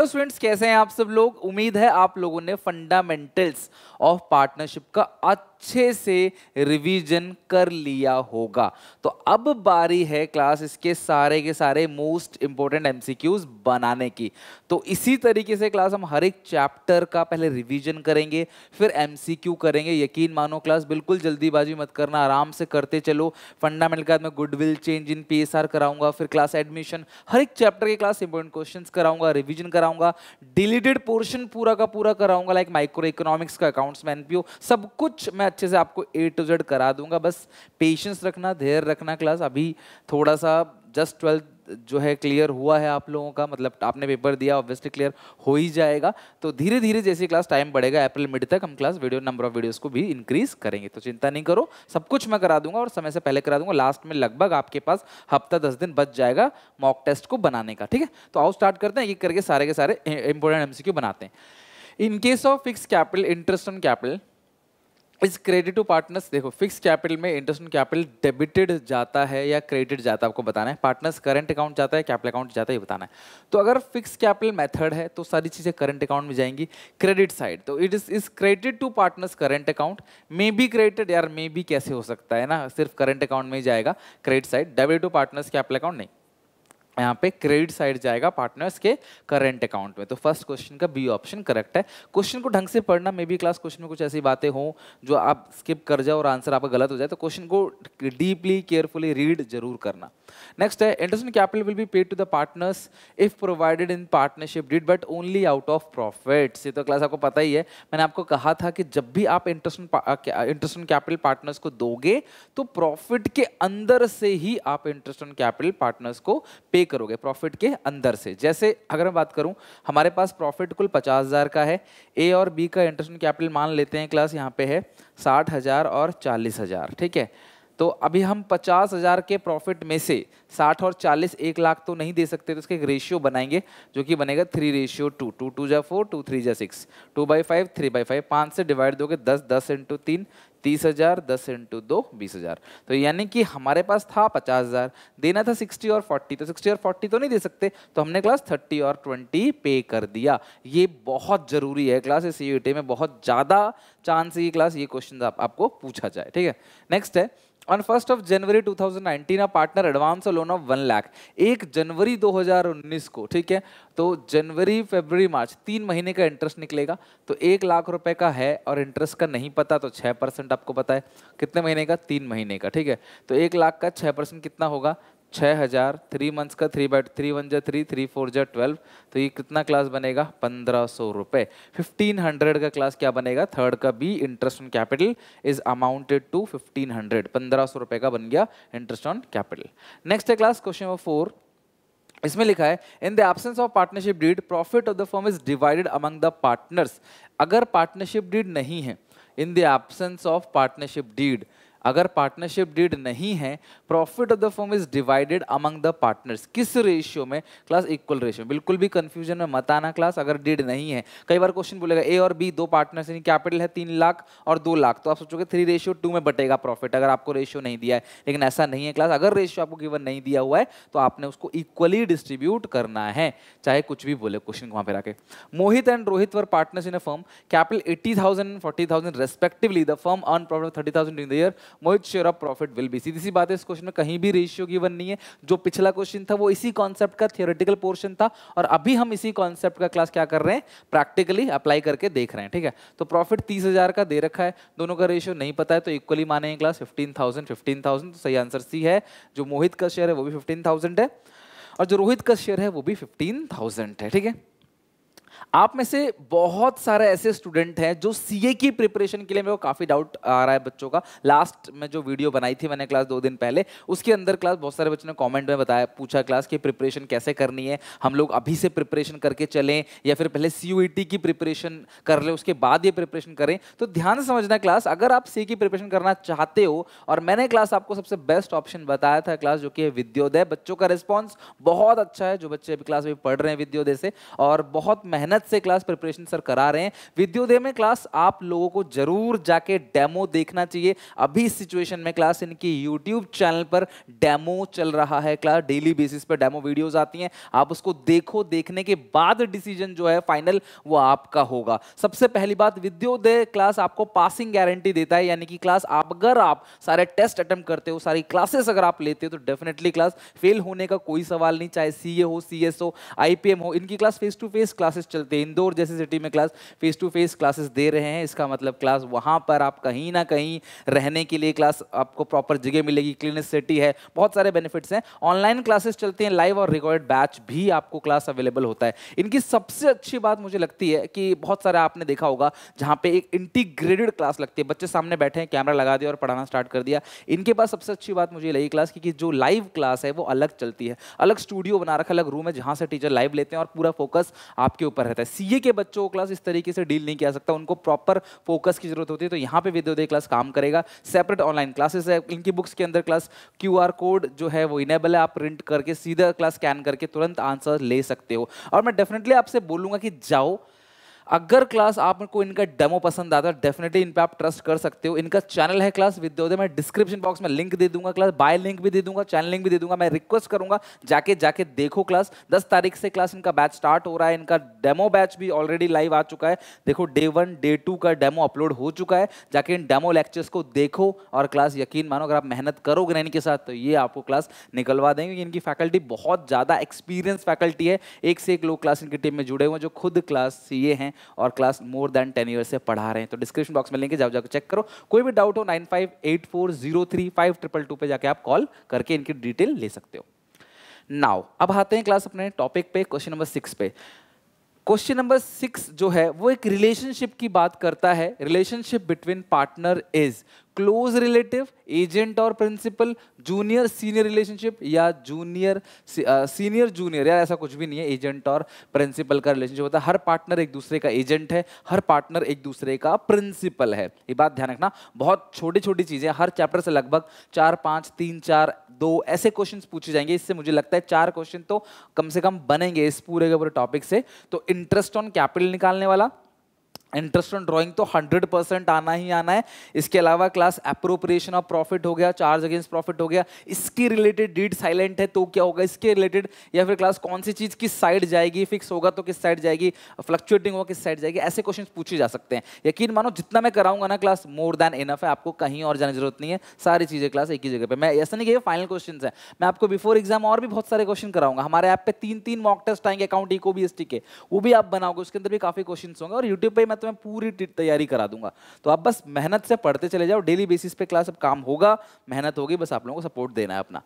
Hello तो students कैसे हैं आप सब लोग उम्मीद है आप लोगों ने फंडामेंटल्स ऑफ पार्टनरशिप का अच्छे से रिवीजन कर लिया होगा तो अब बारी है क्लास इसके सारे के सारे मोस्ट इंपॉर्टेंट एमसीक्यूज बनाने की तो इसी तरीके से क्लास हम हर एक चैप्टर का पहले रिवीजन करेंगे फिर एमसीक्यू करेंगे यकीन मानो क्लास बिल्कुल जल्दीबाजी मत करना आराम से करते चलो फंडामेंटल का मैं गुडविल चेंज इन पी कराऊंगा फिर क्लास एडमिशन हर एक चैप्टर के क्लास इंपॉर्टेंट क्वेश्चन कराऊंगा रिविजन कराऊंगा डिलीटेड पोर्शन पूरा का पूरा कराऊंगा लाइक माइक्रो इकोनॉमिक्स का अकाउंट्स में एनपीओ सब कुछ मैं मैं अच्छे से आपको ए टू जेड करा दूंगा बस पेशेंस रखना धैर्य रखना क्लास अभी थोड़ा सा जस्ट ट्वेल्थ जो है क्लियर हुआ है आप लोगों का मतलब आपने पेपर दिया ऑब्वियसली क्लियर हो ही जाएगा तो धीरे धीरे जैसे क्लास टाइम बढ़ेगा अप्रैल मिड तक हम class video number of videos को भी इंक्रीज करेंगे तो चिंता नहीं करो सब कुछ मैं करा दूंगा और समय से पहले करा दूंगा लास्ट में लगभग आपके पास हफ्ता दस दिन बच जाएगा मॉक टेस्ट को बनाने का ठीक है तो आओ स्टार्ट करते हैं एक करके सारे के सारे इंपॉर्टेंट एमसीक्यू बनाते हैं in case of fix capital interest on capital is credit to partners देखो फिक्स कैपिटल में इंटरेस्ट ऑन कैपिटल डेबिटेड जाता है या क्रेडिट जाता है आपको बताना है पार्टनर्स करंट अकाउंट जाता है कैपिटल अकाउंट जाता है ये बताना है तो अगर फिक्स कैपिटल मेथड है तो सारी चीज़ें करंट अकाउंट में जाएंगी क्रेडिट साइड तो it is is credit to partners current account may be credited यार मे बी कैसे हो सकता है ना सिर्फ करंट अकाउंट में ही जाएगा credit side debit to partners capital account नहीं यहाँ पे क्रेडिट साइड जाएगा पार्टनर्स के करेंट अकाउंट में तो फर्स्ट क्वेश्चन का बी ऑप्शन करेक्ट है क्वेश्चन को ढंग से पढ़ना मे बी क्लास क्वेश्चन में कुछ ऐसी बातें हों जो आप स्किप कर जाओ और आंसर आपका गलत हो जाए तो क्वेश्चन को डीपली केयरफुली रीड जरूर करना नेक्स्ट है interest capital will be paid to the partners if provided in partnership deed but only out of profits ये तो क्लास आपको पता ही है मैंने आपको कहा था कि जब भी आप इंटरेस्ट इंटरेस्ट कैपिटल पार्टनर्स को दोगे तो प्रॉफिट के अंदर से ही आप इंटरेस्ट कैपिटल पार्टनर्स को पे करोगे प्रॉफिट के अंदर से जैसे अगर मैं बात करूं हमारे पास प्रॉफिट कुल पचास हज़ार का है ए और बी का इंटरेस्ट कैपिटल मान लेते हैं क्लास यहाँ पे है साठ हज़ार और चालीस हज़ार ठीक है तो अभी हम पचास हज़ार के प्रॉफिट में से साठ और चालीस एक लाख तो नहीं दे सकते तो इसके एक रेशियो बनाएंगे जो कि बनेगा three ratio two two two जै फोर टू थ्री जै six two by five three by five पाँच से डिवाइड दोगे दस दस इंटू तीन तीस हज़ार दस इंटू दो बीस हज़ार तो यानी कि हमारे पास था पचास हज़ार देना था सिक्सटी और फोर्टी तो सिक्सटी और फोर्टी तो नहीं दे सकते तो हमने क्लास थर्टी और ट्वेंटी पे कर दिया ये बहुत ज़रूरी है क्लास इस सी में बहुत ज़्यादा चांस ये क्लास ये क्वेश्चन आप, आपको पूछा जाए ठीक है नेक्स्ट है on first of January 2019 a partner advance loan of one lakh एक जनवरी 2019 को ठीक है तो जनवरी फरवरी मार्च तीन महीने का इंटरेस्ट निकलेगा तो एक लाख रुपए का है और इंटरेस्ट का नहीं पता तो छः परसेंट आपको पता है कितने महीने का तीन महीने का ठीक है तो एक लाख का छः परसेंट कितना होगा छः हज़ार थ्री मंथ्स का थ्री बाई थ्री वन जै थ्री थ्री फोर जै ट्वेल्व तो ये कितना क्लास बनेगा पंद्रह सौ रुपये फिफ्टीन हंड्रेड का क्लास क्या बनेगा थर्ड का B interest on capital is amounted to fifteen hundred पंद्रह सौ रुपये का बन गया इंटरेस्ट ऑन कैपिटल नेक्स्ट है क्लास क्वेश्चन नंबर फोर इसमें लिखा है in the absence of partnership deed profit of the firm is divided among the partners अगर पार्टनरशिप डीड नहीं है in the absence of partnership deed अगर partnership deed नहीं है profit of the firm is divided among the partners किस ratio में class equal ratio बिल्कुल भी कंफ्यूजन में मत आना क्लास अगर डीड नहीं है कई बार क्वेश्चन बोलेगा ए और बी दो पार्टनर्स यानी कैपिटल है तीन लाख और दो लाख तो आप सोचोगे थ्री रेशियो टू में बटेगा प्रॉफिट अगर आपको रेशियो नहीं दिया है लेकिन ऐसा नहीं है क्लास अगर रेशियो आपको गिवन नहीं दिया हुआ है तो आपने उसको इक्वली डिस्ट्रीब्यूट करना है चाहे कुछ भी बोले क्वेश्चन वहां पर आके Mohit and Rohit were partners in a firm capital eighty thousand and forty thousand respectively the firm earn profit thirty thousand in the year Mohit share of profit will be सीधी सी बात है इस क्वेश्चन में कहीं भी रेशियो वन नहीं है जो पिछला क्वेश्चन था वो इसी कॉन्सेप्ट का थियोरेटिकल पोर्शन था और अभी हम इसी कॉन्सेप्ट का क्लास क्या कर रहे हैं प्रैक्टिकली अप्लाई करके देख रहे हैं ठीक है तो प्रॉफिट तीस हजार का दे रखा है दोनों का रेशियो नहीं पता है तो इक्वली मानेंगे class fifteen thousand fifteen thousand तो सही आंसर सी है जो मोहित का शेयर है वो भी फिफ्टीन थाउजेंड है और जो रोहित का शेयर है वो भी फिफ्टीन थाउजेंड है ठीक है आप में से बहुत सारे ऐसे स्टूडेंट हैं जो सीए की प्रिपरेशन के लिए मेरे को काफ़ी डाउट आ रहा है बच्चों का लास्ट में जो वीडियो बनाई थी मैंने क्लास दो दिन पहले उसके अंदर क्लास बहुत सारे बच्चों ने कमेंट में बताया पूछा क्लास की प्रिपरेशन कैसे करनी है हम लोग अभी से प्रिपरेशन करके चलें या फिर पहले सी e की प्रिपरेशन कर लें उसके बाद ये प्रिपरेशन करें तो ध्यान से समझना क्लास अगर आप सी की प्रिपरेशन करना चाहते हो और मैंने क्लास आपको सबसे बेस्ट ऑप्शन बताया था क्लास जो कि है विद्योदय बच्चों का रिस्पॉन्स बहुत अच्छा है जो बच्चे अभी क्लास में पढ़ रहे हैं विद्योदय से और बहुत मेहनत मेहनत से क्लास प्रिपरेशन सर करा रहे हैं विद्योदय में क्लास आप लोगों को जरूर जाके डेमो देखना चाहिए अभी इस सिचुएशन में क्लास इनकी यूट्यूब चैनल पर डेमो चल रहा है क्लास डेली बेसिस पर डेमो वीडियोज आती हैं आप उसको देखो देखने के बाद डिसीजन जो है फाइनल वो आपका होगा सबसे पहली बात विद्योदय क्लास आपको पासिंग गारंटी देता है यानी कि क्लास आप अगर आप सारे टेस्ट अटेम्प्ट करते हो सारी क्लासेस अगर आप लेते हो तो डेफिनेटली क्लास फेल होने का कोई सवाल नहीं चाहे सीए हो सीएस हो आईपीएम हो इनकी class face to face classes चलते हैं इंदौर जैसी सिटी में class face to face classes दे रहे हैं इसका मतलब क्लास वहाँ पर आप कहीं ना कहीं रहने के लिए क्लास आपको प्रॉपर जगह मिलेगी क्लीन सिटी है बहुत सारे बेनिफिट्स हैं ऑनलाइन क्लासेस चलते हैं लाइव और रिकॉर्ड बैच भी आपको क्लास अवेलेबल होता है इनकी सबसे अच्छी बात मुझे लगती है कि बहुत सारे आपने देखा होगा जहाँ पर एक इंटीग्रेटेड क्लास लगती है बच्चे सामने बैठे हैं कैमरा लगा दिया और पढ़ाना स्टार्ट कर दिया इनके पास सबसे अच्छी बात मुझे लगी क्लास की जो लाइव क्लास है वो अलग चलती है अलग स्टूडियो बना रखा अलग रूम है जहाँ से टीचर लाइव लेते हैं और पूरा फोकस आपके ऊपर रहता है सीए के बच्चों को क्लास इस तरीके से डील नहीं किया सकता उनको प्रॉपर फोकस की जरूरत होती है तो यहाँ पे विद्योदय क्लास काम करेगा सेपरेट ऑनलाइन क्लासेस है इनकी बुक्स के अंदर क्लास क्यू कोड जो है वो इनेबल है आप प्रिंट करके सीधा क्लास स्कैन करके तुरंत आंसर ले सकते हो और मैं डेफिनेटली आपसे बोलूंगा कि जाओ अगर क्लास आपको इनका डेमो पसंद आता है डेफिनेटली तो इन पर आप ट्रस्ट कर सकते हो इनका चैनल है क्लास विद्योदय मैं डिस्क्रिप्शन बॉक्स में लिंक दे दूंगा क्लास बाय लिंक भी दे दूंगा चैनल लिंक भी दे दूंगा मैं रिक्वेस्ट करूंगा जाके जाके देखो क्लास दस तारीख से क्लास इनका बैच स्टार्ट हो रहा है इनका डेमो बैच भी ऑलरेडी लाइव आ चुका है देखो डे वन डे टू का डेमो अपलोड हो चुका है जाके इन डेमो लेक्चर्स को देखो और क्लास यकीन मानो अगर आप मेहनत करोगे ना इनके साथ तो ये आपको क्लास निकलवा देंगे इनकी फैकल्टी बहुत ज़्यादा एक्सपीरियंस फैकल्टी है एक से एक लोग क्लास इनकी टीम में जुड़े हुए हैं जो खुद क्लास सीए हैं और class more than ten year से पढ़ा रहे हैं तो डिस्क्रिप्शन बॉक्स में लेंगे जाओ जाकर चेक करो कोई भी डाउट हो nine five eight four zero three five triple two पर जाके आप कॉल करके इनकी डिटेल ले सकते हो नाउ अब आते हैं क्लास अपने टॉपिक पे क्वेश्चन नंबर सिक्स पे क्वेश्चन नंबर सिक्स जो है वो एक रिलेशनशिप की बात करता है relationship between partner is close relative agent और प्रिंसिपल जूनियर सीनियर रिलेशनशिप या जूनियर सीनियर जूनियर या ऐसा कुछ भी नहीं है एजेंट और प्रिंसिपल का रिलेशनशिप होता है हर पार्टनर एक दूसरे का एजेंट है हर पार्टनर एक दूसरे का प्रिंसिपल है ये बात ध्यान रखना बहुत छोटी छोटी चीज़ें हर चैप्टर से लगभग चार पाँच तीन चार दो ऐसे क्वेश्चन पूछे जाएंगे इससे मुझे लगता है चार क्वेश्चन तो कम से कम बनेंगे इस पूरे के पूरे टॉपिक से तो इंटरेस्ट ऑन कैपिटल निकालने वाला इंटरेस्ट ऑन ड्राइंग तो 100 परसेंट आना ही आना है इसके अलावा क्लास अप्रोप्रिएशन ऑफ प्रॉफिट हो गया चार्ज अगेंस्ट प्रॉफिट हो गया इसके रिलेटेड डीड साइलेंट है तो क्या होगा इसके रिलेटेड या फिर क्लास कौन सी चीज़ किस साइड जाएगी फिक्स होगा तो किस साइड जाएगी फ्लक्चुएटिंग होगा किस साइड जाएगी ऐसे क्वेश्चन पूछे जा सकते हैं यकीन मानो जितना मैं कराऊंगा ना क्लास मोर देन इनफ है आपको कहीं और जाने जरूरत नहीं है सारी चीज़ें क्लास एक ही जगह पर मैं ऐसा नहीं कि फाइनल क्वेश्चन है मैं आपको बिफोर एग्जाम और भी बहुत सारे क्वेश्चन कराऊंगा हमारे ऐप पे तीन तीन मॉक टेस्ट आएंगे अकाउंट इको बी के वो भी आप बनाओगे उसके अंदर भी काफ़ी क्वेश्चन होंगे और यूट्यूब पर मैं तो तो मैं पूरी तैयारी करा दूंगा तो आप बस मेहनत से पढ़ते चले जाओ डेली बेसिस पे क्लास अब काम होगा मेहनत होगी बस आप लोगों को सपोर्ट देना है अपना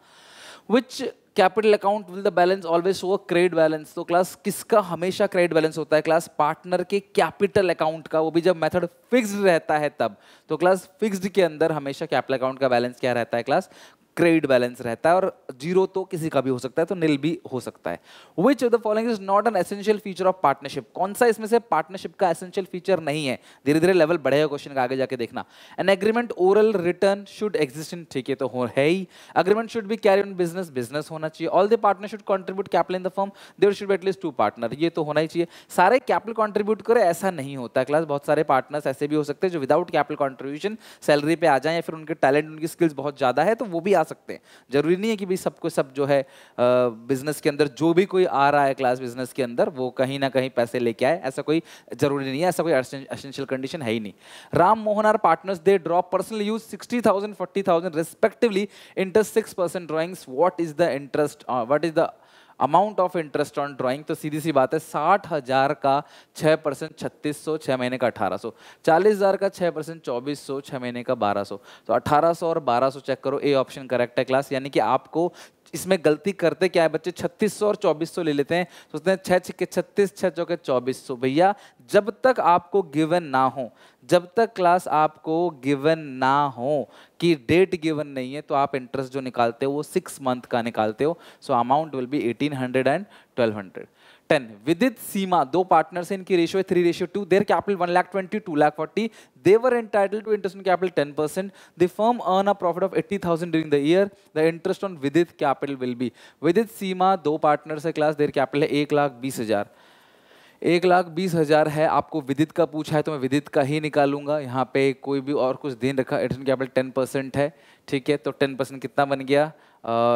which capital account will the balance always show credit balance तो क्लास किसका हमेशा क्रेडिट बैलेंस होता है क्लास पार्टनर के कैपिटल अकाउंट का वो भी जब मेथड फिक्स्ड रहता है तब तो क्लास फिक्स्ड के अंदर हमेशा कैपिटल अकाउंट का बैलेंस क्या रहता है क्लास क्रेडिट बैलेंस रहता है और जीरो तो किसी का भी हो सकता है तो नील भी हो सकता है which of the following is not an essential feature of partnership कौन सा इसमें से पार्टनरशिप का एसेंशियल फीचर नहीं है धीरे धीरे लेवल बढ़ेगा क्वेश्चन का आगे जाके देखना an agreement oral written should exist in ठीक है तो हो है ही agreement should be carry on business business होना चाहिए all the partner should contribute capital in the form there should at least two partner ये तो होना ही चाहिए सारे कैपिटल कॉन्ट्रीब्यूट करें ऐसा नहीं होता क्लास बहुत सारे पार्टनर्स ऐसे भी हो सकते हैं जो विदाउट कैपिटल कॉन्ट्रीब्यूशन सैलरी पे आ जाए या फिर उनके टैलेंट उनकी स्किल्स बहुत ज़्यादा है तो वो भी आ सकते हैं जरूरी नहीं है कि भाई सबको सब जो है बिजनेस के अंदर जो भी कोई आ रहा है क्लास बिजनेस के अंदर वो कहीं ना कहीं पैसे लेके आए ऐसा कोई जरूरी नहीं है ऐसा कोई असेंशियल कंडीशन है ही नहीं Ram Mohan are partners they drop personal use sixty thousand forty thousand respectively interest six percent drawings what is the interest what is the amount of interest on drawing तो सीधी सी बात है साठ हज़ार का छः परसेंट छत्तीस सौ छः महीने का अठारह सौ चालीस हज़ार का छः परसेंट चौबीस सौ छः महीने का बारह सौ तो अठारह सौ और बारह सौ चेक करो ए ऑप्शन करेक्ट है क्लास यानी कि आपको इसमें गलती करते क्या है बच्चे 3600 और 2400 ले लेते हैं सोचते हैं छः छक्के छत्तीस छः चौके 2400 भैया जब तक आपको गिवन ना हो जब तक क्लास आपको गिवन ना हो कि डेट गिवन नहीं है तो आप इंटरेस्ट जो निकालते हो वो सिक्स मंथ का निकालते हो so amount will be eighteen hundred and twelve hundred ten Vidit Seema दो पार्टनर से इनकी रेशियो है three ratio two there capital one lakh twenty two lakh forty they're entitle to interest on capital ten percent the firm earn a profit of eighty thousand during the year the interest on Vidit capital will be Vidit Seema दो partner से class देर capital है एक लाख बीस हजार एक लाख बीस हज़ार है आपको विदित का पूछा है तो मैं विदित का ही निकालूंगा यहाँ पे कोई भी और कुछ दिन रखा एडिशन कैपिटल टेन परसेंट है ठीक है तो टेन परसेंट कितना बन गया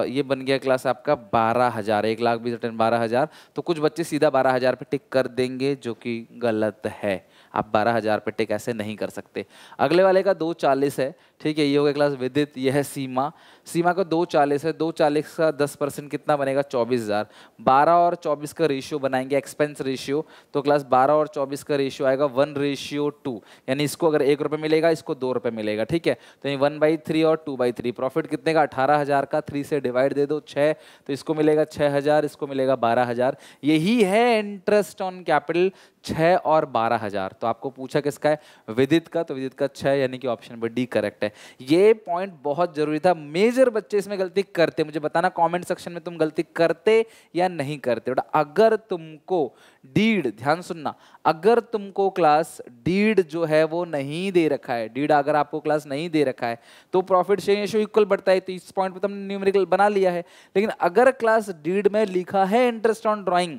ये बन गया क्लास आपका बारह हज़ार एक लाख बीस हजार बारह हज़ार तो कुछ बच्चे सीधा बारह हज़ार पर टिक कर देंगे जो कि गलत है आप बारह हज़ार पे टिक ऐसे नहीं कर सकते अगले वाले का दो चालीस है ठीक है ये हो गया क्लास विदित यह है सीमा सीमा का दो चालीस है दो चालीस का दस परसेंट कितना बनेगा चौबीस हज़ार बारह और चौबीस का रेशियो बनाएंगे एक्सपेंस रेशियो तो क्लास बारह और चौबीस का रेशियो आएगा वन रेशियो टू यानी इसको अगर एक रुपये मिलेगा इसको दो रुपये मिलेगा ठीक है तो ये वन बाई थ्री और टू बाई थ्री प्रॉफिट कितने का अठारह हज़ार का थ्री से डिवाइड दे दो छः तो इसको मिलेगा छः हज़ार इसको मिलेगा बारह हज़ार यही है इंटरेस्ट ऑन कैपिटल छः और बारह हज़ार तो आपको पूछा किसका है विदित का तो विदित का अच्छा है यानी कि ऑप्शन नंबर डी करेक्ट है ये पॉइंट बहुत जरूरी था मेजर बच्चे इसमें गलती करते मुझे बताना कॉमेंट सेक्शन में तुम गलती करते या नहीं करते बट अगर तुमको डीड ध्यान सुनना अगर तुमको क्लास डीड जो है वो नहीं दे रखा है डीड अगर आपको क्लास नहीं दे रखा है तो प्रॉफिट शेयर रेशो इक्वल बढ़ता है तो इस पॉइंट पर तुमने न्यूमेरिकल बना लिया है लेकिन अगर क्लास डीड में लिखा है इंटरेस्ट ऑन ड्राइंग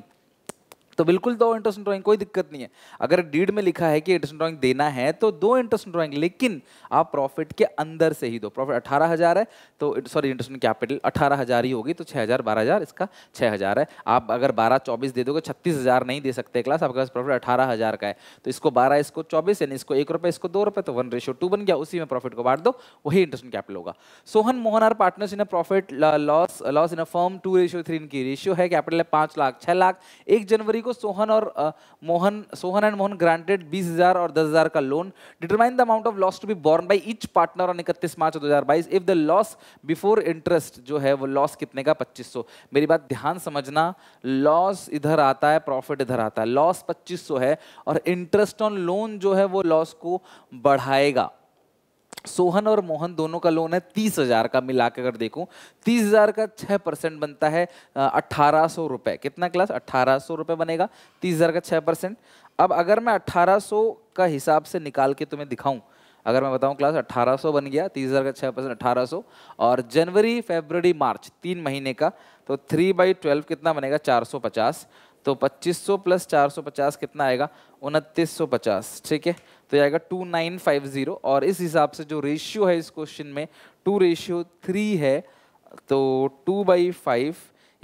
तो बिल्कुल दो इंटरेस्ट ड्राइंग कोई दिक्कत नहीं है अगर डीड में लिखा है कि इंटरेस्ट ड्राइंग देना है तो दो इंटरेस्ट ड्राइंग लेकिन आप प्रॉफिट के अंदर से ही दो प्रॉफिट अठारह हज़ार है तो सॉरी इंटरेस्ट कैपिटल अठारह हज़ार ही होगी तो छः हज़ार बारह हज़ार इसका छः हज़ार है आप अगर बारह चौबीस दे दोगे छत्तीस हज़ार नहीं दे सकते क्लास आपके पास प्रॉफिट अठारह हज़ार का है तो इसको बारह इसको चौबीस यानी इसको एक रुपये इसको दो रुपये तो वन रेशो टू बन गया उसी में प्रॉफिट को बांट दो वही इंटरेस्ट कैपिटल होगा Sohan Mohan are partners in profit loss loss in a firm two ratio three इनकी रेशियो है कैपिटल है पाँच लाख छः लाख एक जनवरी को सोहन और uh, Mohan Sohan and Mohan granted 20000 और 10000 का loan determine the amount of loss to be born by each partner on इकतीस March 2022 if the loss before interest जो है वो लॉस कितने का 2500 मेरी बात ध्यान समझना लॉस इधर आता है प्रॉफिट इधर आता है लॉस 2500 है और इंटरेस्ट ऑन लोन जो है वो लॉस को बढ़ाएगा सोहन और मोहन दोनों का लोन है तीस हजार का मिला के अगर देखूं तीस हजार का छः परसेंट बनता है अट्ठारह सौ रुपये कितना क्लास अट्ठारह सौ रुपये बनेगा तीस हजार का छः परसेंट अब अगर मैं अट्ठारह सौ का हिसाब से निकाल के तुम्हें दिखाऊं अगर मैं बताऊं क्लास सौ बन गया तीस हज़ार का छः परसेंट अठारह और जनवरी फेबररी मार्च तीन महीने का तो थ्री बाई ट्वेल्व कितना बनेगा पचास तो 2500 प्लस 450 कितना आएगा उनतीस ठीक है तो ये आएगा 2950 और इस हिसाब से जो रेशियो है इस क्वेश्चन में टू रेशियो थ्री है तो टू बाई फाइव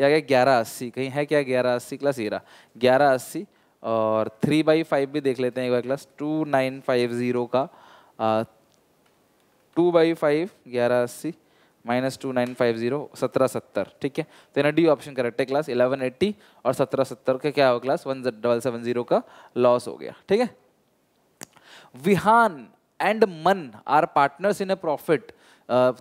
या गया ग्यारह अस्सी कहीं है क्या ग्यारह अस्सी क्लस एरा ग्यारह अस्सी और थ्री बाई फाइव भी देख लेते हैं एक बार class two nine five zero का टू बाई फाइव ग्यारह अस्सी minus two nine five zero सत्रह सत्तर ठीक है तो इन्हें डी ऑप्शन करेक्ट है क्लास इलेवन एट्टी और सत्रह सत्तर का क्या हो class one double seven zero का लॉस हो गया ठीक है Vihaan and Man are partners in a profit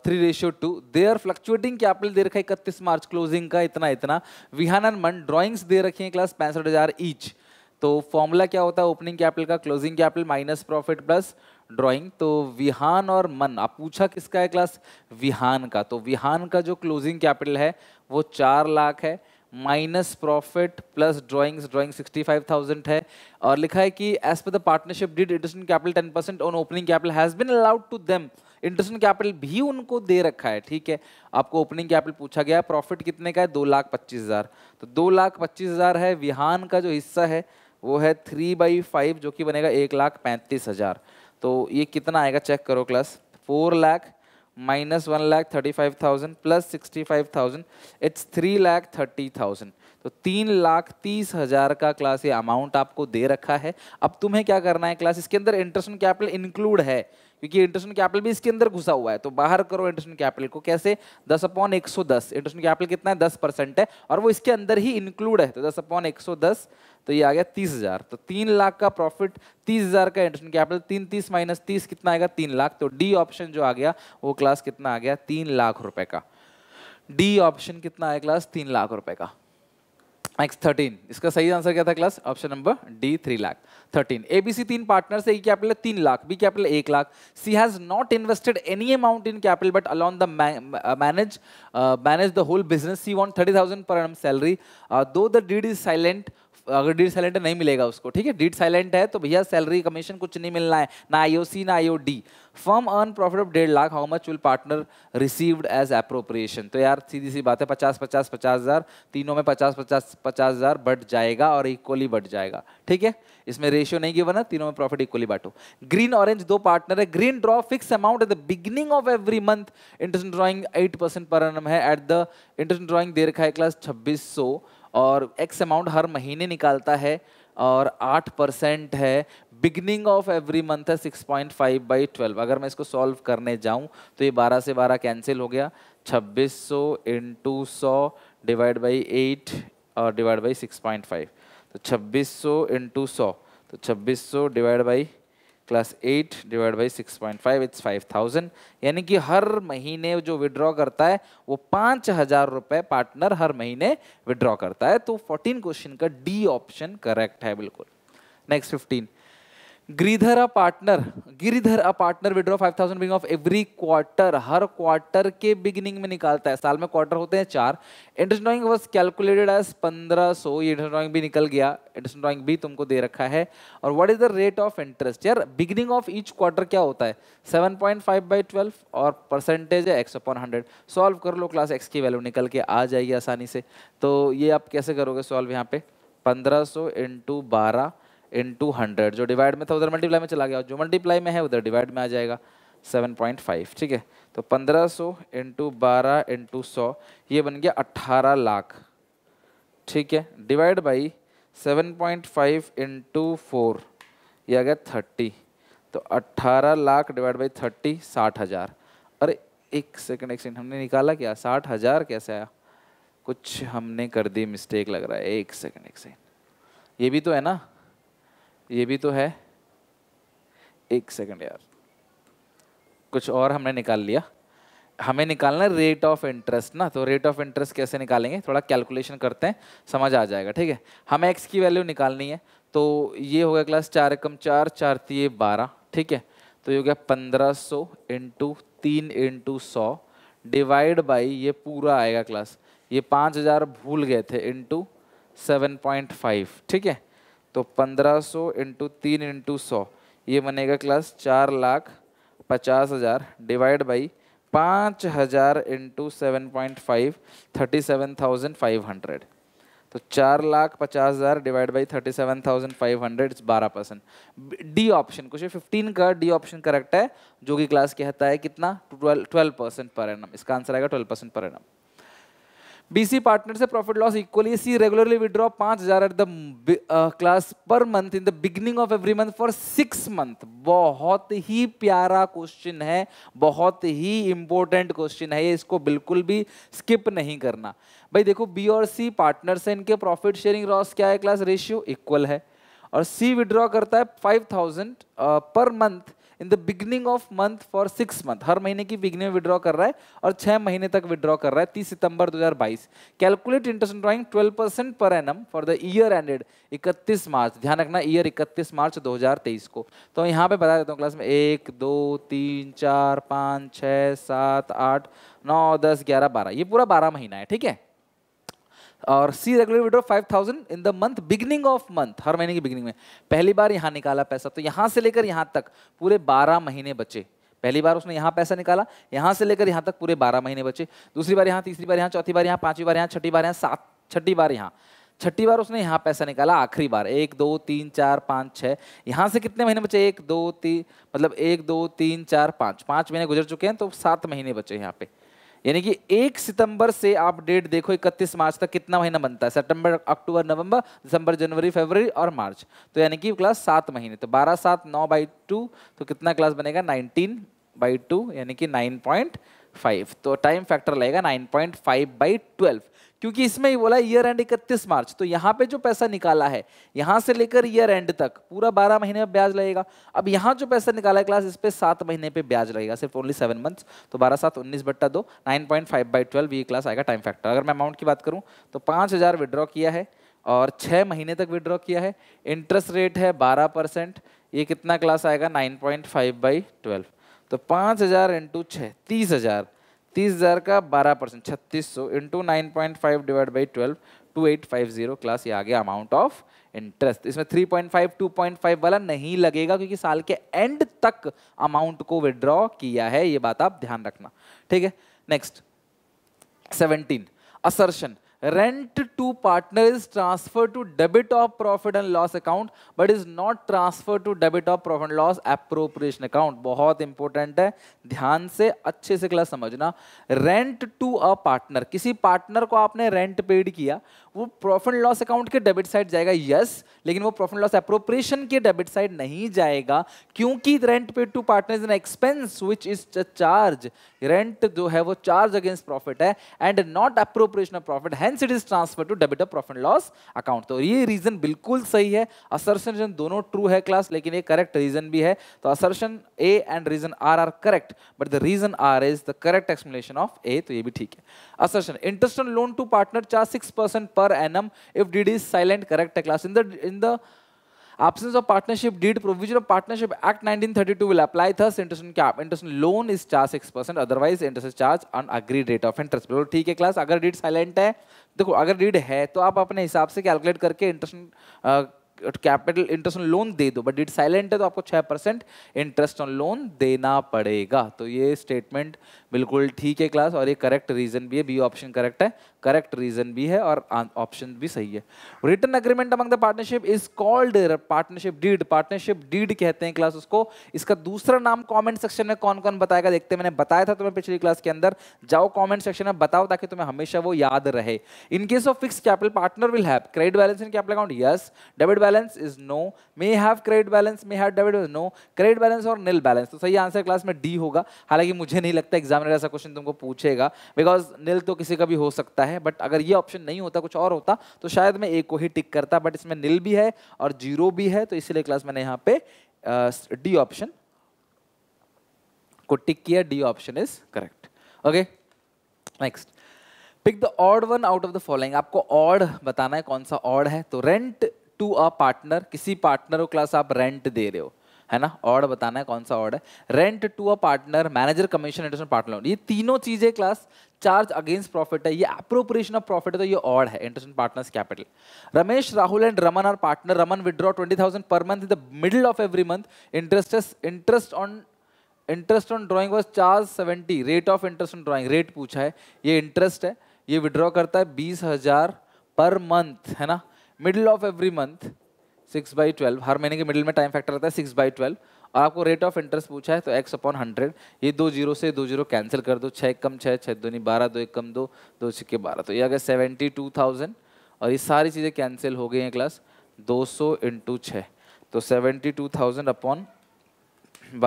three ratio two they are fluctuating capital दे रखा है इकतीस मार्च क्लोजिंग का इतना इतना विहान एंड मन ड्रॉइंग्स दे रखी हैं क्लास पैंसठ हज़ार ईच तो फॉर्मूला क्या होता है ओपनिंग कैपिटल का closing capital minus profit plus drawing तो विहान और मन आप पूछा किसका है क्लास विहान का तो विहान का जो क्लोजिंग कैपिटल है वो चार लाख है minus profit plus drawings drawing thousand है और लिखा है कि as per the partnership deed interest capital ten percent on opening capital has been allowed to them interest capital भी उनको दे रखा है ठीक है आपको ओपनिंग कैपिटल पूछा गया प्रॉफिट कितने का है दो लाख पच्चीस हज़ार तो दो लाख पच्चीस हज़ार है विहान का जो हिस्सा है वो है थ्री बाई फाइव जो कि बनेगा एक लाख पैंतीस हज़ार तो ये कितना आएगा चेक करो class four lakh minus one lakh thirty five thousand plus sixty five thousand it's three lakh thirty thousand तो तीन लाख तीस हज़ार का क्लास ये अमाउंट आपको दे रखा है अब तुम्हें क्या करना है क्लास इसके अंदर इंटरेस्ट कैपिटल इंक्लूड है क्योंकि इंटरेस्ट कैपिटल भी इसके अंदर घुसा हुआ है तो बाहर करो इंटरेस्ट कैपिटल को कैसे दस अपॉन एक सौ दस इंटरेस्ट कैपिटल कितना है दस परसेंट है और वो इसके अंदर ही इंक्लूड है तो दस अपॉन एक सौ दस तो ये आ गया तीस हजार तो तीन लाख का प्रॉफिट तीस हजार का इंटरेस्ट कैपिटल तीन तीस माइनस तीस कितना आएगा तीन लाख तो डी ऑप्शन जो आ गया वो क्लास कितना आ गया तीन लाख रुपए का डी ऑप्शन कितना आया क्लास तीन लाख रुपए का एक्स थर्टीन इसका सही आंसर क्या था class option number D three lakh thirteen ABC तीन पार्टनर्स है कैपिटल तीन लाख बी कैपिटल एक lakh C has not invested any amount in capital but alone the manage manage the whole business C want thirty thousand per M salary though the deed is silent अगर deed silent है नहीं मिलेगा उसको ठीक है deed silent है तो भैया सैलरी कमीशन कुछ नहीं मिलना है ना आईओ सी ना I O D firm earn profit of डेढ़ lakh how much will partner received as appropriation तो यार सीधी सी बात है पचास पचास पचास हज़ार तीनों में पचास पचास पचास हज़ार बढ़ जाएगा और इक्वली बढ़ जाएगा ठीक है इसमें रेशियो नहीं गिवन है तीनों में प्रॉफिट इक्वली बांटो ग्रीन ऑरेंज दो पार्टनर है green draw fix amount at the beginning of every month interest drawing eight percent per annum eight the interest drawing दे रखा है क्लास छब्बीस सौ और एक्स अमाउंट हर महीने निकालता है और आठ परसेंट है बिगनिंग ऑफ एवरी मंथ है six point five by twelve अगर मैं इसको सॉल्व करने जाऊं तो ये बारह से बारह कैंसिल हो गया छब्बीस सौ इंटू सौ डिवाइड बाई एट और divide by six point five तो छब्बीस सौ इंटू सौ तो छब्बीस सौ divide by plus eight divide by six point five it's five thousand यानी कि हर महीने जो विड्रॉ करता है वो पाँच हज़ार रुपये पार्टनर हर महीने विड्रॉ करता है तो फोर्टीन क्वेश्चन का डी ऑप्शन करेक्ट है बिल्कुल next fifteen Giridhar a partner Giridhar a partner withdraw thousand beginning of every quarter हर क्वार्टर के बिगिनिंग में निकालता है साल में क्वार्टर होते हैं चार interest drawing was calculated as 1500 ये इंटरेस्ट ड्रॉइंग भी निकल गया इंटरेस्ट ड्रॉइंग भी तुमको दे रखा है और what is the rate of interest यार बिगिनिंग ऑफ ईच क्वार्टर क्या होता है seven point five by twelve और परसेंटेज है एक्स अपॉन हंड्रेड सॉल्व कर लो क्लास एक्स की वैल्यू निकल के आ जाएगी आसानी से तो ये आप कैसे करोगे सॉल्व यहाँ पे पंद्रह सौ इंटू बारह इन टू हंड्रेड जो डिवाइड में था उधर मल्टीप्लाई में चला गया जो मल्टीप्लाई में है उधर डिवाइड में आ जाएगा सेवन पॉइंट फाइव ठीक है तो पंद्रह सौ इंटू बारह इंटू सौ ये बन गया अट्ठारह लाख ठीक है divide by seven point five into four ये आ गया थर्टी तो अट्ठारह लाख डिवाइड बाई थर्टी साठ हज़ार अरे एक सेकेंड एक सेकेंड हमने निकाला क्या साठ हज़ार कैसे आया कुछ हमने कर दी मिस्टेक लग रहा है एक सेकेंड एक सेकेंड ये भी तो है ना ये भी तो है एक सेकंड यार कुछ और हमने निकाल लिया हमें निकालना है रेट ऑफ इंटरेस्ट ना तो रेट ऑफ इंटरेस्ट कैसे निकालेंगे थोड़ा कैलकुलेशन करते हैं समझ आ जाएगा ठीक है हमें एक्स की वैल्यू निकालनी है तो ये हो गया क्लास चार एकम चार चार तीय बारह ठीक है तो ये हो गया पंद्रह सौ इंटू तीन इंटू सौ डिवाइड बाई ये पूरा आएगा क्लास ये पाँच हज़ार भूल गए थे इंटू सेवन पॉइंट फाइव ठीक है तो 1500 सौ इंटू तीन इंटू सौ ये बनेगा क्लास चार लाख पचास हज़ार डिवाइड बाई पाँच हज़ार into seven point five thirty seven thousand five hundred तो चार लाख पचास हज़ार divide by thirty seven thousand five hundred it's बारह percent D option question fifteen का डी ऑप्शन करेक्ट है जो कि क्लास कहता है कितना twelve twelve percent per annum इसका आंसर आएगा twelve percent per annum BC partner से profit loss equally C regularly withdraw पांच हजार एट द क्लास पर month in the beginning of every month for six month बहुत ही प्यारा question है बहुत ही इंपॉर्टेंट क्वेश्चन है इसको बिल्कुल भी स्किप नहीं करना भाई देखो बी और सी पार्टनर से इनके प्रॉफिट शेयरिंग लॉस क्या है क्लास रेशियो इक्वल है और सी विड्रॉ करता है five thousand per month in the beginning of month for six month हर महीने की बिगनिंग में विड्रॉ कर रहा है और छह महीने तक विड्रॉ कर रहा है तीस सितंबर 2022 calculate interest drawing 12 percent per annum for the year ended 31 March ध्यान रखना ईयर 31 मार्च 2023 को तो यहाँ पे बता देता हूँ क्लास में एक दो तीन चार पाँच छः सात आठ नौ दस ग्यारह बारह ये पूरा बारह महीना है ठीक है और C regular withdraw thousand in the month beginning of month हर महीने की बिगनिंग में पहली बार यहाँ निकाला पैसा तो यहाँ से लेकर यहाँ तक पूरे बारह महीने बचे पहली बार उसने यहाँ पैसा निकाला यहाँ से लेकर यहाँ तक पूरे बारह महीने बचे दूसरी बार यहाँ तीसरी बार यहाँ चौथी बार यहाँ पाँचवीं बार यहाँ छठी बार यहाँ सात छठी बार यहाँ छठी बार उसने यहाँ पैसा निकाला आखिरी बार एक दो तीन चार पाँच छः यहाँ से कितने महीने बचे एक दो तीन मतलब एक दो तीन चार पाँच पाँच महीने गुजर चुके हैं तो सात महीने बचे यहाँ पे यानी कि एक सितंबर से आप डेट देखो इकतीस मार्च तक कितना महीना बनता है सितंबर अक्टूबर नवंबर दिसंबर जनवरी फरवरी और मार्च तो यानी कि क्लास सात महीने तो बारह सात नौ बाई टू तो कितना क्लास बनेगा नाइनटीन बाई टू यानी कि नाइन पॉइंट फाइव तो टाइम फैक्टर लगेगा nine point five by twelve क्योंकि इसमें ही बोला ईयर एंड इकतीस मार्च तो यहाँ पे जो पैसा निकाला है यहाँ से लेकर ईयर एंड तक पूरा बारह महीने में ब्याज लगेगा अब यहाँ जो पैसा निकाला है क्लास इस पर सात महीने पे ब्याज लगेगा सिर्फ ओनली सेवन मंथ्स तो बारह सात उन्नीस बट्टा दो nine point five by twelve ये क्लास आएगा टाइम फैक्टर अगर मैं अमाउंट की बात करूँ तो पाँच हज़ार विड्रॉ किया है और छः महीने तक विड्रॉ किया है इंटरेस्ट रेट है बारह परसेंट ये कितना क्लास आएगा nine point five by twelve तो पाँच हज़ार इंटू छः तीस हज़ार तीस हज़ार का बारह परसेंट छत्तीस सौ into nine point five divide by twelve two eight five zero class ये आ गया अमाउंट ऑफ इंटरेस्ट इसमें three point five two point five वाला नहीं लगेगा क्योंकि साल के एंड तक अमाउंट को विड्रॉ किया है ये बात आप ध्यान रखना ठीक है next seventeen assertion rent to partner is transferred to debit of profit and loss account but is not transferred to debit of profit and loss appropriation account बहुत important है ध्यान से अच्छे से क्लास समझना rent to a partner किसी partner को आपने rent paid किया वो प्रॉफिट लॉस अकाउंट के डेबिट साइड जाएगा यस yes, लेकिन वो प्रॉफिट लॉस अप्रोप्रिएशन के डेबिट साइड नहीं जाएगा क्योंकि rent paid to partners in expense which is charge rent जो है वो चार्ज अगेंस्ट प्रॉफिट है and not appropriation of profit hence it is transfer to debit of profit loss account तो ये रीजन बिल्कुल सही है असर्शन दोनों ट्रू है क्लास लेकिन ये करेक्ट रीजन भी है तो assertion A and reason R R correct but the reason R is the correct explanation of A तो ये भी ठीक है assertion interest on loan to partner charge six percent per annum if deed is silent correct class in the in the absence of partnership deed provision of partnership act 1932 will apply thus interest on cap interest on loan is charged 6% otherwise interest is charged on agreed rate of interest बोलो ठीक है class अगर deed silent है देखो अगर deed है तो आप अपने हिसाब से कैलकुलेट करके interest capital interest on loan दे दो बट इट साइलेंट है तो आपको छः परसेंट इंटरेस्ट ऑन लोन देना पड़ेगा तो ये स्टेटमेंट बिल्कुल ठीक है क्लास और ये करेक्ट रीजन भी है बी ऑप्शन करेक्ट है करेक्ट रीजन भी है और ऑप्शन भी सही है written agreement among the partnership is called partnership deed partnership deed कहते हैं क्लास उसको इसका दूसरा नाम कॉमेंट सेक्शन में कौन कौन बताएगा देखते मैंने बताया था तुम्हें पिछली क्लास के अंदर जाओ कॉमेंट सेक्शन में बताओ ताकि तुम्हें हमेशा वो याद रहे in case of fix capital partner will have credit balance in capital account yes debit balance is no. May have credit balance, may have debit balance, no. Credit balance और nil balance. तो सही आंसर क्लास में D होगा हालांकि मुझे नहीं लगता examiner ऐसा क्वेश्चन तुमको पूछेगा बिकॉज नील तो किसी का भी हो सकता है बट अगर ये ऑप्शन नहीं होता कुछ और होता तो शायद मैं एक को ही टिक करता बट इसमें नील भी है और जीरो भी है तो इसीलिए क्लास मैंने यहाँ पे डी uh, ऑप्शन को टिक किया D option is correct okay next pick the odd one out of the following आपको ऑड बताना है कौन सा ऑड है तो रेंट टू अ पार्टनर किसी पार्टनर को क्लास आप रेंट दे रहे हो है ना ऑर्ड बताना है कौन सा ऑर्ड है rent to a partner manager commission addition partner ये तीनों चीजें क्लास चार्ज अगेंस्ट प्रॉफिट है ये अप्रोप्रिएशन ऑफ प्रॉफिट है तो ये ऑर्ड है interest partners capital Ramesh Rahul and Raman are partner Raman withdraw twenty thousand per month in the middle of every month interest interest on interest on drawing was charge seventy rate of interest on drawing rate पूछा है ये interest है ये withdraw करता है बीस हजार पर मंथ है ना middle of every month six by twelve हर महीने के मिडिल में टाइम फैक्टर रहता है सिक्स बाई ट्वेल्व और आपको रेट ऑफ इंटरेस्ट पूछा है तो एक्स अपॉन हंड्रेड ये दो जीरो से दो जीरो कैंसिल कर दो छः एक कम छः छः दो नहीं बारह दो एक कम दो दो छिक्के बारह तो ये आ गया सेवेंटी टू थाउजेंड और ये सारी चीज़ें कैंसिल हो गई हैं क्लास दो सौ इंटू छः तो सेवेंटी टू थाउजेंड अपॉन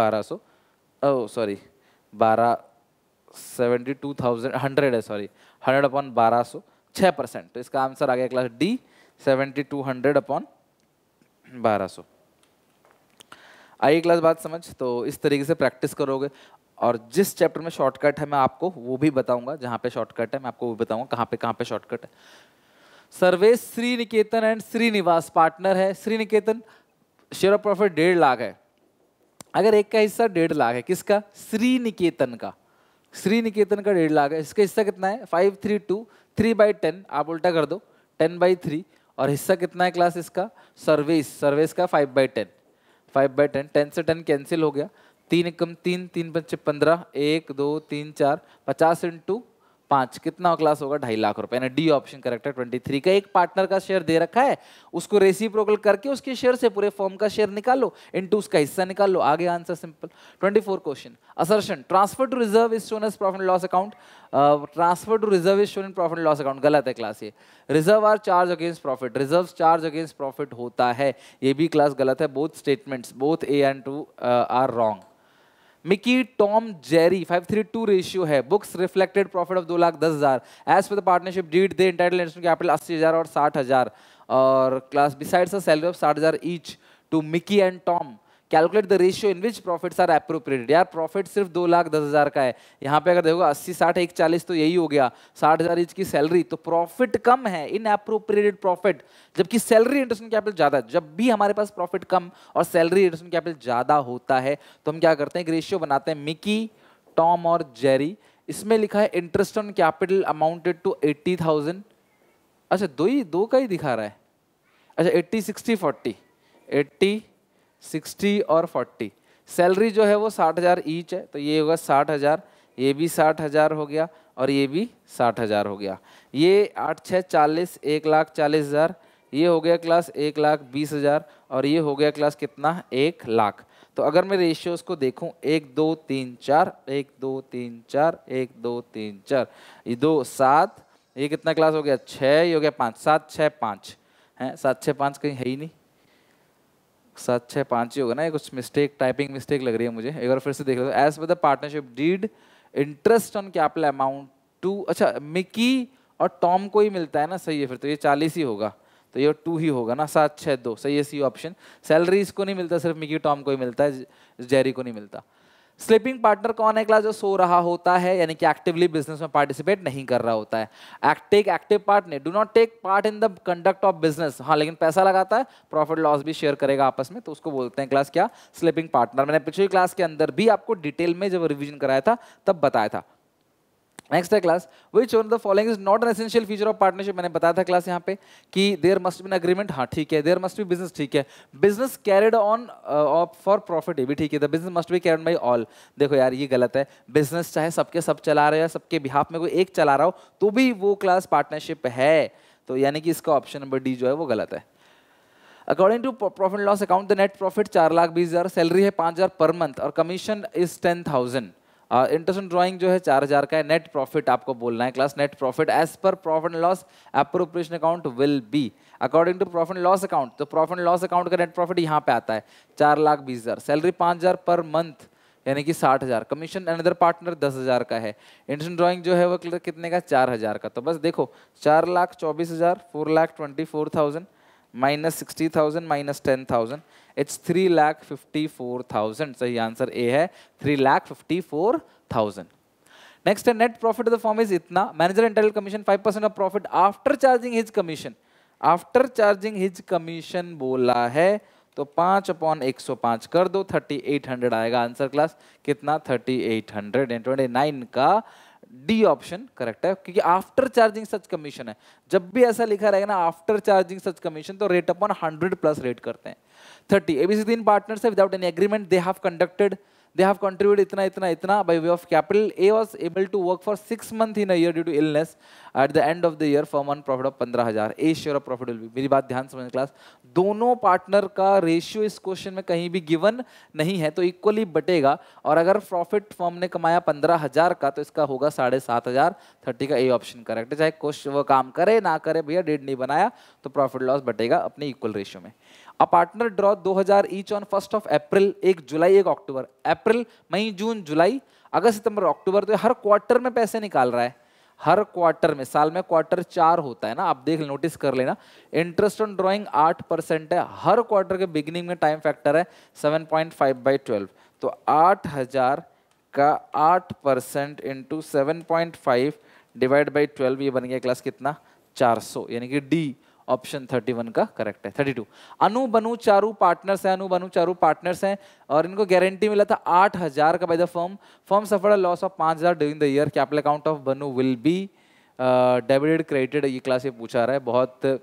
बारह सौ ओ oh, सॉरी बारह सेवेंटी टू थाउजेंड हंड्रेड है सॉरी हंड्रेड अपॉन बारह सौ छः परसेंट तो इसका आंसर आ गया class D seventy two hundred upon बारह सौ आई क्लास बात समझ तो इस तरीके से प्रैक्टिस करोगे और जिस चैप्टर में शॉर्टकट है मैं आपको वो भी बताऊंगा जहाँ पे शॉर्टकट है मैं आपको वो बताऊंगा कहाँ पे कहाँ पे शॉर्टकट है सर्वेश श्री निकेतन एंड श्रीनिवास पार्टनर है Shri Niketan share of profit डेढ़ लाख है अगर एक का हिस्सा डेढ़ लाख है किसका श्री निकेतन का श्री निकेतन का डेढ़ लाख है इसका हिस्सा कितना है five three two three by ten आप उल्टा कर दो टेन बाई थ्री और हिस्सा कितना है क्लास इसका सर्विस सर्विस का five by ten five by ten ten से टेन कैंसिल हो गया तीन एकम तीन तीन पंचे पंद्रह एक दो तीन चार पचास इंटू पांच कितना क्लास होगा ढाई लाख रुपए ना डी ऑप्शन करेक्ट है ट्वेंटी थ्री का एक पार्टनर का शेयर दे रखा है उसको रेसिप्रोकल करके उसके शेयर से पूरे फॉर्म का शेयर निकालो इंटू उसका हिस्सा निकाल लो आगे answer simple twenty four question assertion transfer to reserve is shown as profit loss account transfer to reserve is shown in profit loss account गलत है क्लास ये reserve are charge against profit reserve charge against profit होता है ये भी class गलत है both statements both A and two are wrong Mickey Tom Jerry five three two ratio है बुक्स रिफ्लेक्टेड प्रॉफिट ऑफ दो लाख दस हज़ार as per partnership deed they entitle capital अस्सी हज़ार और साठ हज़ार और क्लास बिसाइड्स सैलरी ऑफ साठ हज़ार each to Mickey and Tom calculate the ratio in which profits are appropriated यार प्रॉफिट सिर्फ दो लाख दस हज़ार का है यहाँ पे अगर देखो अस्सी साठ एक चालीस तो यही हो गया साठ हज़ार इंच की सैलरी तो प्रॉफिट कम है इन अप्रोप्रिएटेड प्रॉफिट जबकि सैलरी इंटरेस्ट कैपिटल ज़्यादा है जब भी हमारे पास प्रॉफिट कम और सैलरी इंटरेस्ट कैपिटल ज़्यादा होता है तो हम क्या करते हैं एक रेशियो बनाते हैं मिकी टॉम और जेरी इसमें लिखा है interest on capital amounted to eighty thousand अच्छा दो ही दो का ही दिखा रहा है अच्छा eighty sixty forty eighty sixty और फोर्टी सैलरी जो है वो साठ हज़ार ईच है तो ये होगा साठ हज़ार ये भी साठ हज़ार हो गया और ये भी साठ हज़ार हो गया ये आठ छः चालीस एक लाख चालीस हज़ार ये हो गया क्लास एक लाख बीस हज़ार और ये हो गया क्लास कितना एक लाख तो अगर मैं रेशियोज को देखूं एक दो तीन चार एक दो तीन चार एक दो तीन चार ये दो सात ये कितना क्लास हो गया छः ये हो गया पाँच सात छः पाँच हैं सात छः पाँच कहीं है ही नहीं सात छः पाँच ही होगा ना कुछ मिस्टेक टाइपिंग मिस्टेक लग रही है मुझे एक बार फिर से देख लो as per the partnership deed interest on capital amount to अच्छा मिकी और टॉम को ही मिलता है ना सही है फिर तो ये चालीस ही होगा तो ये टू ही होगा ना सात छः दो सही है सी ऑप्शन सैलरी इसको नहीं मिलता सिर्फ मिकी टॉम को ही मिलता है जेरी को नहीं मिलता स्लीपिंग पार्टनर कौन है क्लास जो सो रहा होता है यानी कि एक्टिवली बिजनेस में पार्टिसिपेट नहीं कर रहा होता है active active partner do not take part in the conduct of business हाँ लेकिन पैसा लगाता है प्रॉफिट लॉस भी शेयर करेगा आपस में तो उसको बोलते हैं क्लास क्या स्लीपिंग पार्टनर मैंने पिछली क्लास के अंदर भी आपको डिटेल में जब रिविजन कराया था तब बताया था नेक्स्ट है class which on the following is not an essential feature of partnership मैंने बताया था क्लास यहाँ पे कि देयर मस्ट बी अग्रीमेंट हाँ ठीक है देयर मस्ट बी बिजनेस ठीक है business carried on for profit ये भी ठीक है the business must be carried by all देखो यार ये गलत है बिजनेस चाहे सबके सब चला रहे हो सबके बिहाफ में कोई एक चला रहा हो तो भी वो क्लास पार्टनरशिप है तो यानी कि इसका ऑप्शन नंबर डी जो है वो गलत है according to profit loss account the net profit चार लाख बीस हज़ार सैलरी है पाँच हज़ार पर मंथ और commission is ten thousand interest drawing जो है चार हज़ार का है नेट प्रॉफिट आपको बोलना है class net profit as per profit and loss appropriation account will be according to profit loss account तो प्रॉफिट लॉस अकाउंट का नेट प्रॉफिट यहाँ पे आता है चार लाख बीस हज़ार सैलरी पाँच हज़ार पर मंथ यानी कि साठ हज़ार कमीशन अनदर पार्टनर दस हज़ार का है इंटरेस्ट ड्राइंग जो है वो कितने का चार हज़ार का तो बस देखो चार लाख चौबीस हज़ार four lakh twenty four thousand minus sixty thousand minus ten thousand it's three lakh fifty four thousand सही आंसर ए है three lakh fifty four thousand next है net profit of the firm is इतना manager entitle commission five percent of profit after charging his commission after charging his commission बोला है तो पाँच upon एक सौ पाँच कर दो थर्टी एट हंड्रेड आएगा आंसर क्लास कितना thirty eight hundred and twenty nine का डी ऑप्शन करेक्ट है क्योंकि आफ्टर चार्जिंग सच कमीशन है जब भी ऐसा लिखा रहेगा ना आफ्टर चार्जिंग सच कमीशन तो rate upon hundred plus rate करते हैं थर्टी एबीसी तीन partner without any agreement they have conducted they have contributed itna itna itna by way of capital. A was able to work for six months in a year due to illness. At the end of the year, firm on profit of पंद्रह हजार ए share of profit मेरी बात ध्यान समझ class दोनों partner का ratio इस question में कहीं भी गिवन नहीं है तो इक्वली बटेगा और अगर प्रॉफिट फॉर्म ने कमाया पंद्रह हजार का तो इसका होगा साढ़े सात हजार थर्टी का ए ऑप्शन करेक्ट चाहे क्वेश्चन वो काम करे ना करे भैया डेड नहीं बनाया तो प्रॉफिट लॉस बटेगा अपने इक्वल रेशियो में a partner draw 2000 each on first of April एक जुलाई एक अक्टूबर अप्रैल मई जून जुलाई अगस्त सितंबर अक्टूबर तो हर क्वार्टर में पैसे निकाल रहा है हर क्वार्टर में साल में क्वार्टर चार होता है ना आप देख नोटिस कर लेना इंटरेस्ट ऑन ड्रॉइंग आठ परसेंट है हर क्वार्टर के बिगिनिंग में टाइम फैक्टर है seven point five by twelve तो आठ हजार का आठ percent into seven point five divide by twelve ये बन गया क्लास कितना चार सौ यानी कि डी ऑप्शन थर्टी वन का करेक्ट है टू अनु बनु चारू पार्टनर्स हैं अनु बनु चारू पार्टनर्स हैं और इनको गारंटी मिला था हजार का by the firm firm suffer loss of 5000 हज़ार during the year capital account of Banu will be debited credited ये क्लास ये पूछा रहा है बहुत uh,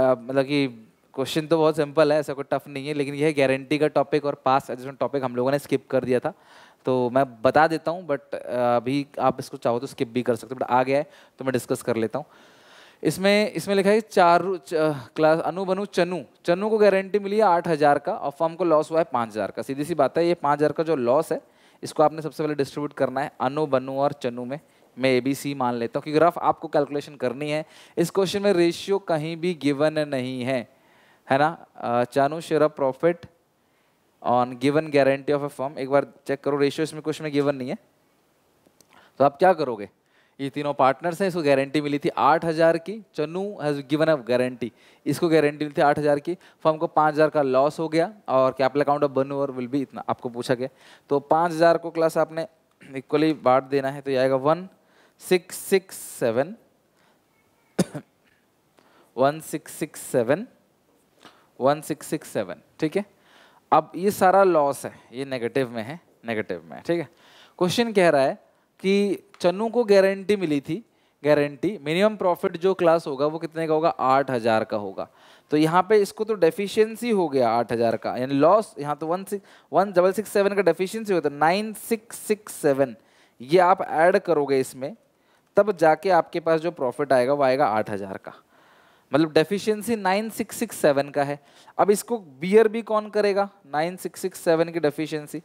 मतलब कि क्वेश्चन तो बहुत सिंपल है ऐसा कोई टफ नहीं है लेकिन यह गारंटी का टॉपिक और पास एडजस्टमेंट टॉपिक हम लोगों ने स्किप कर दिया था तो मैं बता देता हूँ बट uh, अभी आप इसको चाहो तो स्किप भी कर सकते हो बट आ गया है तो मैं डिस्कस कर लेता हूँ इसमें इसमें लिखा है चार क्लास अनु बनु चनु चनु को गारंटी मिली है आठ हज़ार का और फॉर्म को लॉस हुआ है पाँच हज़ार का सीधी सी बात है ये पाँच हज़ार का जो लॉस है इसको आपने सबसे पहले डिस्ट्रीब्यूट करना है अनु बनु और चनु में मैं ए बी सी मान लेता हूँ क्योंकि रफ आपको कैलकुलेशन करनी है इस क्वेश्चन में रेशियो कहीं भी गिवन नहीं है है ना Channu share of profit on given guarantee of a firm एक बार चेक करो रेशियो इसमें क्वेश्चन में गिवन नहीं है तो आप क्या करोगे ये तीनों पार्टनर्स हैं इसको गारंटी मिली थी आठ हज़ार की Channu has given a guarantee इसको गारंटी मिली थी आठ हज़ार की फर्म को पाँच हज़ार का लॉस हो गया और capital account of burn over will भी इतना आपको पूछा गया तो पाँच हज़ार को क्लास आपने इक्वली बांट देना है तो ये आएगा one six six seven one six six seven one six six seven ठीक है अब ये सारा लॉस है ये नेगेटिव में है नेगेटिव में ठीक है क्वेश्चन कह रहा है कि चन्नू को गारंटी मिली थी गारंटी मिनिमम प्रॉफिट जो क्लास होगा वो कितने का होगा आठ हज़ार का होगा तो यहाँ पे इसको तो डेफिशिएंसी हो गया आठ हज़ार का यानी लॉस यहाँ तो one six one double six seven का डेफिशिएंसी होता है नाइन सिक्स सिक्स सेवन ये आप ऐड करोगे इसमें तब जाके आपके पास जो प्रॉफिट आएगा वो आएगा आठ हज़ार का मतलब deficiency nine six six seven का है अब इसको बियर भी कौन करेगा नाइन सिक्स सिक्स सेवन की deficiency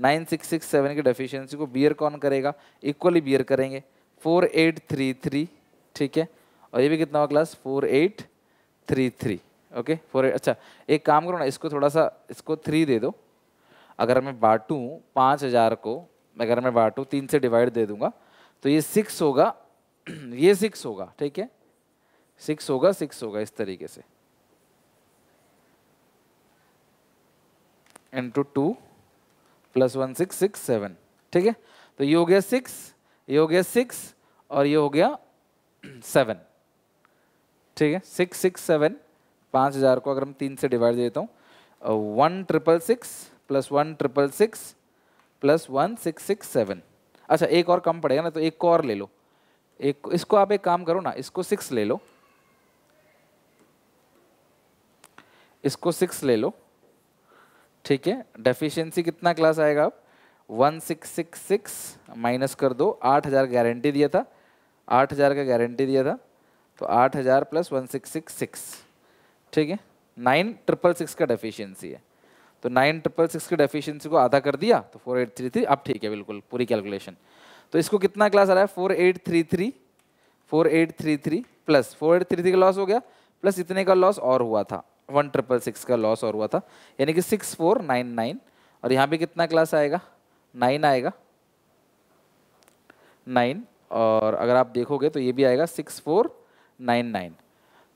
nine six six seven की डेफिशिएंसी को बियर कौन करेगा इक्वली बियर करेंगे फोर एट थ्री थ्री ठीक है और ये भी कितना हुआ class four eight three three okay four eight अच्छा एक काम करो ना इसको थोड़ा सा इसको थ्री दे दो अगर मैं बांटूँ पाँच हज़ार को अगर मैं बांटूँ तीन से डिवाइड दे दूंगा तो ये सिक्स होगा ये सिक्स होगा ठीक है सिक्स होगा सिक्स होगा इस तरीके से into two plus one six six seven ठीक है तो ये हो गया सिक्स ये हो गया सिक्स और ये हो गया सेवन ठीक है सिक्स सिक्स सेवन पाँच हज़ार को अगर हम तीन से डिवाइड देता हूँ one triple six plus one triple six plus one six six seven अच्छा एक और कम पड़ेगा ना तो एक को और ले लो एक इसको आप एक काम करो ना इसको सिक्स ले लो इसको सिक्स ले लो ठीक है डेफिशिएंसी कितना क्लास आएगा आप one six six six minus कर दो आठ हज़ार गारंटी दिया था आठ हज़ार का गारंटी दिया था तो आठ हज़ार plus one six six six ठीक है नाइन ट्रिपल सिक्स का डेफिशिएंसी है तो नाइन ट्रिपल सिक्स की डेफिशिएंसी को आधा कर दिया तो फोर एट थ्री थ्री अब ठीक है बिल्कुल पूरी कैलकुलेशन तो इसको कितना क्लास आ रहा है four eight three three four eight three three plus four eight three three का लॉस हो गया प्लस इतने का लॉस और हुआ था वन ट्रिपल सिक्स का लॉस और हुआ था यानी कि सिक्स फोर नाइन नाइन और यहाँ भी कितना क्लास आएगा नाइन आएगा नाइन और अगर आप देखोगे तो ये भी आएगा सिक्स फोर नाइन नाइन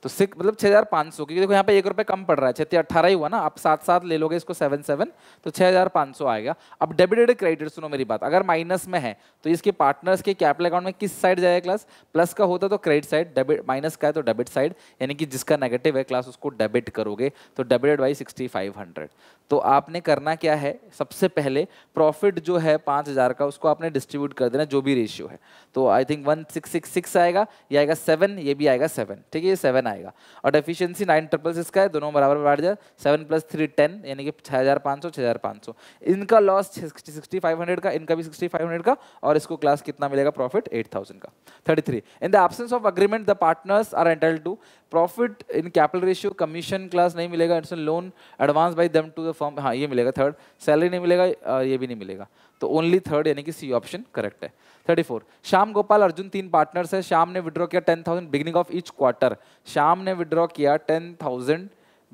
तो सिक्स मतलब छः हज़ार पाँच सौ क्योंकि देखो यहाँ पे एक रुपये कम पड़ रहा है छत्ती अट्ठारह ही हुआ ना आप सात सात ले लोगे इसको सेवन सेवन तो छः हज़ार पाँच सौ आएगा अब डेबिटेड क्रेडिट सुनो मेरी बात अगर माइनस में है तो इसके पार्टनर्स के कैपिटल अकाउंट में किस साइड जाएगा क्लास प्लस का होता तो क्रेडिट साइड डेबिट माइनस का है तो डेबिट साइड यानी कि जिसका नेगेटिव है क्लास उसको डेबिट करोगे तो debited by sixty five hundred तो आपने करना क्या है सबसे पहले प्रॉफिट जो है पाँच हज़ार का उसको आपने डिस्ट्रीब्यूट कर देना जो भी रेशियो है तो I think one six six six आएगा ये आएगा सेवन ये भी आएगा सेवन ठीक है ये सेवन आएगा और डेफिशिएंसी नाइन ट्रिपल सिक्स का है दोनों बराबर बैठ जाए सेवन प्लस थ्री टेन यानी कि छः हज़ार पाँच सौ छः हज़ार पाँच सौ इनका लॉस सिक्सटी फाइव हंड्रेड का इनका भी सिक्सटी फाइव हंड्रेड का और इसको क्लास कितना मिलेगा प्रॉफिट एट थाउजेंड का thirty three in the absence of agreement the partners are entitle to profit in capital ratio commission class नहीं मिलेगा it's loan advance by them to the firm हाँ ये मिलेगा थर्ड सैलरी नहीं मिलेगा ये भी नहीं मिलेगा तो ओनली थर्ड यानी कि सी ऑप्शन करेक्ट है थर्टी फोर श्याम गोपाल अर्जुन तीन पार्टनर्स है श्याम ने विड्रॉ किया ten thousand beginning of each quarter Shyam ने विड्रॉ किया ten thousand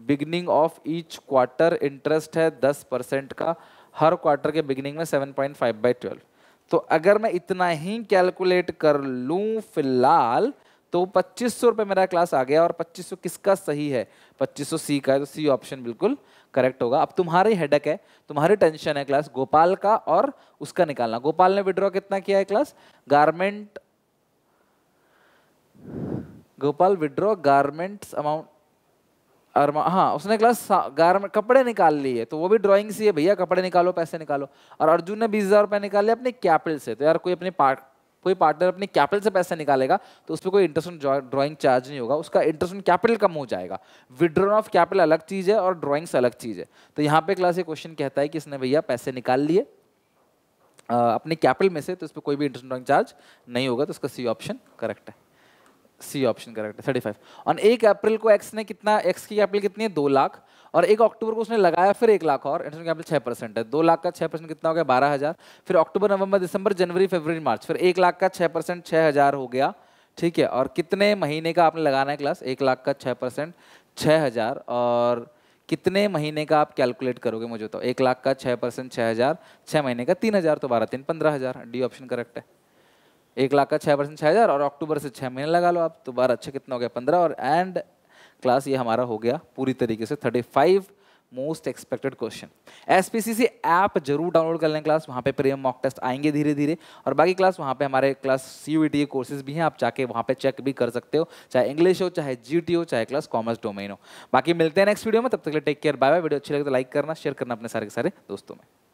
beginning of each quarter interest है दस परसेंट का हर क्वार्टर के बिगनिंग में seven point five by twelve तो अगर मैं इतना ही कैलकुलेट कर लूँ फिलहाल तो पच्चीस सौ रुपये मेरा क्लास आ गया और पच्चीस सौ किसका सही है पच्चीस सौ सी का है तो सी ऑप्शन बिल्कुल करेक्ट होगा अब तुम्हारे हेडक है तुम्हारी टेंशन है क्लास गोपाल का और उसका निकालना गोपाल ने विड्रॉ कितना किया है क्लास गारमेंट गोपाल विड्रॉ गारमेंट्स अमाउंट अरमा हाँ उसने क्लास गारमेंट कपड़े निकाल लिए तो वो भी ड्राइंग से है भैया कपड़े निकालो पैसे निकालो और अर्जुन ने बीस हज़ार रुपये निकाले अपने कैपिटल से तो यार कोई अपने पार्ट कोई पार्टनर अपने कैपिटल से पैसा निकालेगा तो उस पर कोई इंटरेस्ट ऑन ड्रॉइंग चार्ज नहीं होगा उसका इंटरेस्ट ऑन कैपिटल कम हो जाएगा विड्रॉन ऑफ कैपिटल अलग चीज़ है और ड्रॉइंग्स अलग चीज़ है तो यहाँ पे क्लास ये क्वेश्चन कहता है कि इसने भैया पैसे निकाल लिए अपने कैपिटल में से तो उस पर कोई भी इंटरेस्ट ड्रॉइंग चार्ज नहीं होगा तो उसका सी ऑप्शन करेक्ट है सी ऑप्शन करेक्ट है थर्टी फाइव और एक अप्रैल को एक्स ने कितना एक्स की कैपिटल कितनी है दो लाख और एक अक्टूबर को उसने लगाया फिर एक लाख और इंटरेस्ट कैपिटल छः परसेंट है दो लाख का छः परसेंट कितना हो गया बारह हज़ार फिर अक्टूबर नवंबर दिसंबर जनवरी फरवरी मार्च फिर एक लाख का छः परसेंट छः हज़ार हो गया ठीक है और कितने महीने का आपने लगाना है क्लास एक लाख का छः परसेंट छः हज़ार और कितने महीने का आप कैलकुलेट करोगे मुझे तो एक लाख का छः परसेंट छः हज़ार छः महीने का तीन हज़ार तो बारह तीन पंद्रह हज़ार डी ऑप्शन करेक्ट है एक लाख का छः परसेंट छः हज़ार और अक्टूबर से छः महीने लगा लो आप तो बारह अच्छा कितना हो गया पंद्रह और एंड क्लास ये हमारा हो गया पूरी तरीके से thirty five most expected question S P C C app जरूर डाउनलोड कर लें क्लास वहाँ पे प्रीमियम मॉक टेस्ट आएंगे धीरे धीरे और बाकी क्लास वहाँ पे हमारे क्लास सी यू के कोर्सेज भी हैं आप जाके वहाँ पे चेक भी कर सकते हो चाहे इंग्लिश हो चाहे जी टी हो चाहे क्लास कॉमर्स डोमेन हो बाकी मिलते हैं नेक्स्ट वीडियो में तब तक के लिए take care bye bye video अच्छी लगे तो लाइक करना शेयर करना अपने सारे के सारे दोस्तों में